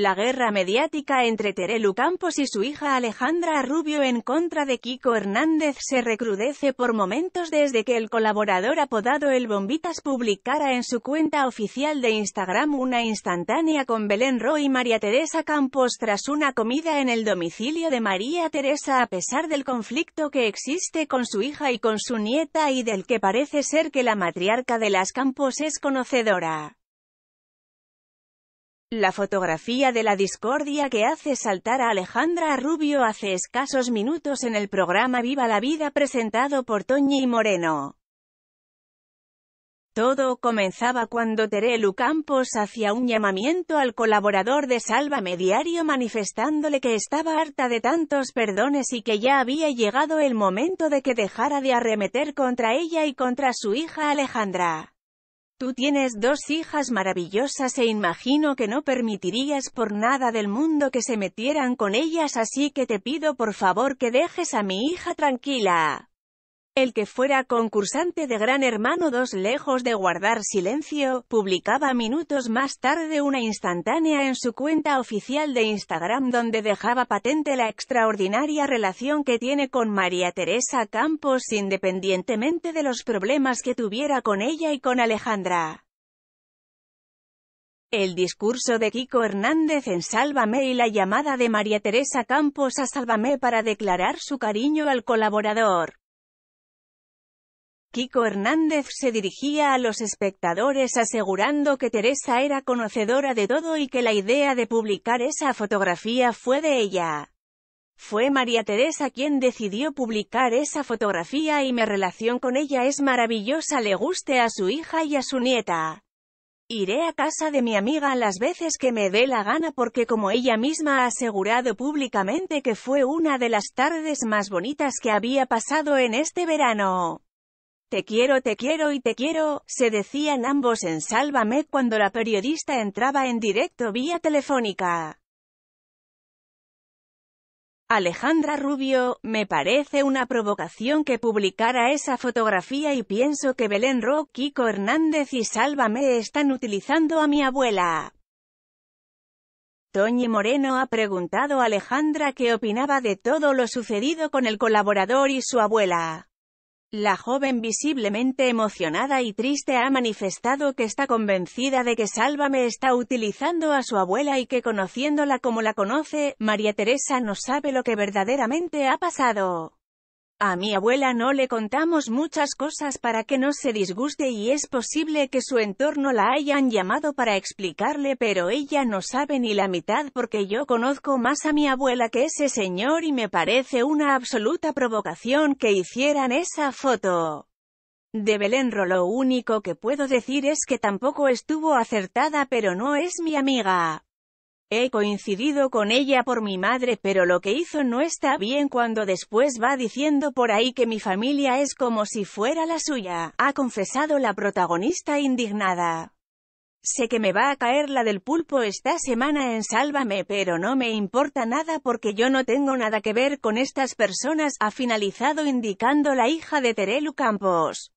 la guerra mediática entre Terelu Campos y su hija Alejandra Rubio en contra de Kiko Hernández se recrudece por momentos desde que el colaborador apodado El Bombitas publicara en su cuenta oficial de Instagram una instantánea con Belén Ro y María Teresa Campos tras una comida en el domicilio de María Teresa a pesar del conflicto que existe con su hija y con su nieta y del que parece ser que la matriarca de las Campos es conocedora. La fotografía de la discordia que hace saltar a Alejandra Rubio hace escasos minutos en el programa Viva la Vida presentado por Toñi Moreno. Todo comenzaba cuando Terelu Campos hacía un llamamiento al colaborador de Sálvame Diario manifestándole que estaba harta de tantos perdones y que ya había llegado el momento de que dejara de arremeter contra ella y contra su hija Alejandra. Tú tienes dos hijas maravillosas e imagino que no permitirías por nada del mundo que se metieran con ellas así que te pido por favor que dejes a mi hija tranquila. El que fuera concursante de Gran Hermano 2 lejos de guardar silencio, publicaba minutos más tarde una instantánea en su cuenta oficial de Instagram donde dejaba patente la extraordinaria relación que tiene con María Teresa Campos independientemente de los problemas que tuviera con ella y con Alejandra. El discurso de Kiko Hernández en Sálvame y la llamada de María Teresa Campos a Sálvame para declarar su cariño al colaborador. Kiko Hernández se dirigía a los espectadores asegurando que Teresa era conocedora de todo y que la idea de publicar esa fotografía fue de ella. Fue María Teresa quien decidió publicar esa fotografía y mi relación con ella es maravillosa le guste a su hija y a su nieta. Iré a casa de mi amiga las veces que me dé la gana porque como ella misma ha asegurado públicamente que fue una de las tardes más bonitas que había pasado en este verano. Te quiero, te quiero y te quiero, se decían ambos en Sálvame cuando la periodista entraba en directo vía telefónica. Alejandra Rubio, me parece una provocación que publicara esa fotografía y pienso que Belén Roque, Kiko Hernández y Sálvame están utilizando a mi abuela. Toñi Moreno ha preguntado a Alejandra qué opinaba de todo lo sucedido con el colaborador y su abuela. La joven visiblemente emocionada y triste ha manifestado que está convencida de que Sálvame está utilizando a su abuela y que conociéndola como la conoce, María Teresa no sabe lo que verdaderamente ha pasado. A mi abuela no le contamos muchas cosas para que no se disguste y es posible que su entorno la hayan llamado para explicarle pero ella no sabe ni la mitad porque yo conozco más a mi abuela que ese señor y me parece una absoluta provocación que hicieran esa foto. De Belénro lo único que puedo decir es que tampoco estuvo acertada pero no es mi amiga. He coincidido con ella por mi madre, pero lo que hizo no está bien cuando después va diciendo por ahí que mi familia es como si fuera la suya, ha confesado la protagonista indignada. Sé que me va a caer la del pulpo esta semana en Sálvame, pero no me importa nada porque yo no tengo nada que ver con estas personas, ha finalizado indicando la hija de Terelu Campos.